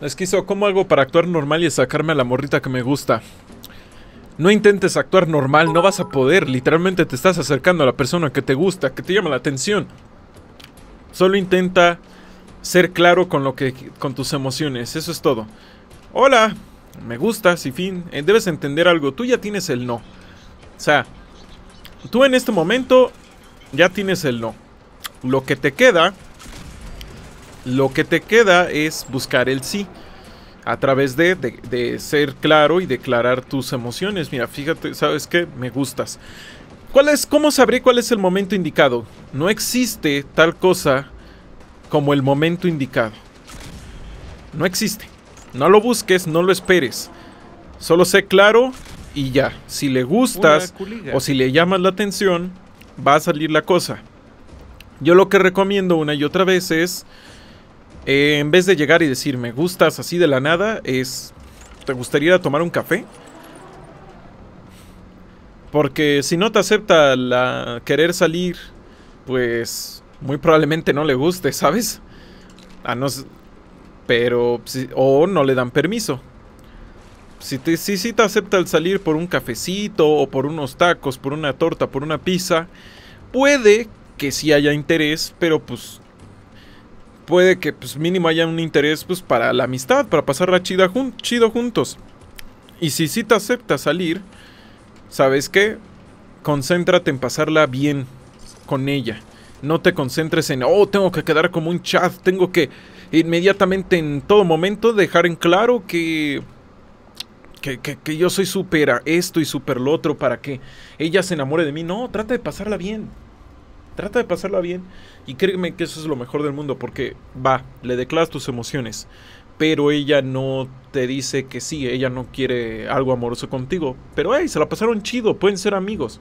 Es hizo como algo para actuar normal y sacarme a la morrita que me gusta? No intentes actuar normal, no vas a poder. Literalmente te estás acercando a la persona que te gusta, que te llama la atención. Solo intenta ser claro con lo que con tus emociones, eso es todo. Hola, me gustas y fin, eh, debes entender algo, tú ya tienes el no. O sea, tú en este momento ya tienes el no. Lo que te queda lo que te queda es buscar el sí a través de, ser claro y declarar tus emociones. Mira, fíjate, ¿sabes qué? Me gustas. ¿Cuál es, ¿Cómo sabré cuál es el momento indicado? No existe tal cosa como el momento indicado. No existe. No lo busques, no lo esperes. Solo sé claro y ya. Si le gustas o si le llamas la atención, va a salir la cosa. Yo lo que recomiendo una y otra vez es eh, en vez de llegar y decir, me gustas así de la nada, es, ¿te gustaría tomar un café? Porque si no te acepta la querer salir, pues muy probablemente no le guste, ¿sabes? A no pero o no le dan permiso. Si te, si, si te acepta el salir por un cafecito o por unos tacos, por una torta, por una pizza, puede que sí haya interés, pero pues puede que pues mínimo haya un interés pues para la amistad, para pasarla chida chido juntos. Y si sí te acepta salir, ¿sabes qué? Concéntrate en pasarla bien con ella. No te concentres en, oh, tengo que quedar como un chat, tengo que inmediatamente en todo momento dejar en claro que que, que, yo soy supera esto y super lo otro para que ella se enamore de mí. No, trata de pasarla bien. Trata de pasarla bien y créeme que eso es lo mejor del mundo porque va, le declaras tus emociones, pero ella no te dice que sí, ella no quiere algo amoroso contigo, pero hey, se la pasaron chido, pueden ser amigos.